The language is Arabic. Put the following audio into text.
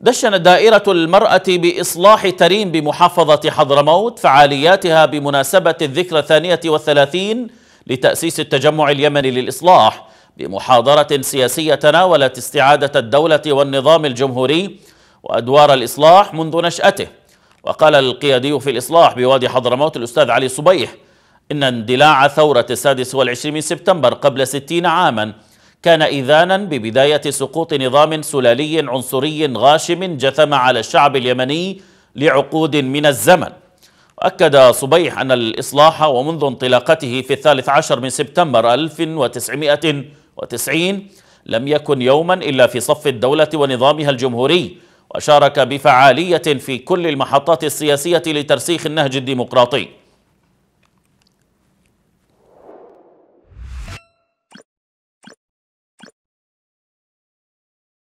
دشن دائرة المرأة بإصلاح تريم بمحافظة حضرموت فعالياتها بمناسبة الذكرى الثانية والثلاثين لتأسيس التجمع اليمني للإصلاح بمحاضرة سياسية تناولت استعادة الدولة والنظام الجمهوري وأدوار الإصلاح منذ نشأته وقال القيادي في الإصلاح بوادي حضرموت الأستاذ علي صبيح إن اندلاع ثورة السادس والعشرين من سبتمبر قبل ستين عاماً كان إذانا ببداية سقوط نظام سلالي عنصري غاشم جثم على الشعب اليمني لعقود من الزمن أكد صبيح أن الإصلاح ومنذ انطلاقته في الثالث عشر من سبتمبر 1990 لم يكن يوما إلا في صف الدولة ونظامها الجمهوري وشارك بفعالية في كل المحطات السياسية لترسيخ النهج الديمقراطي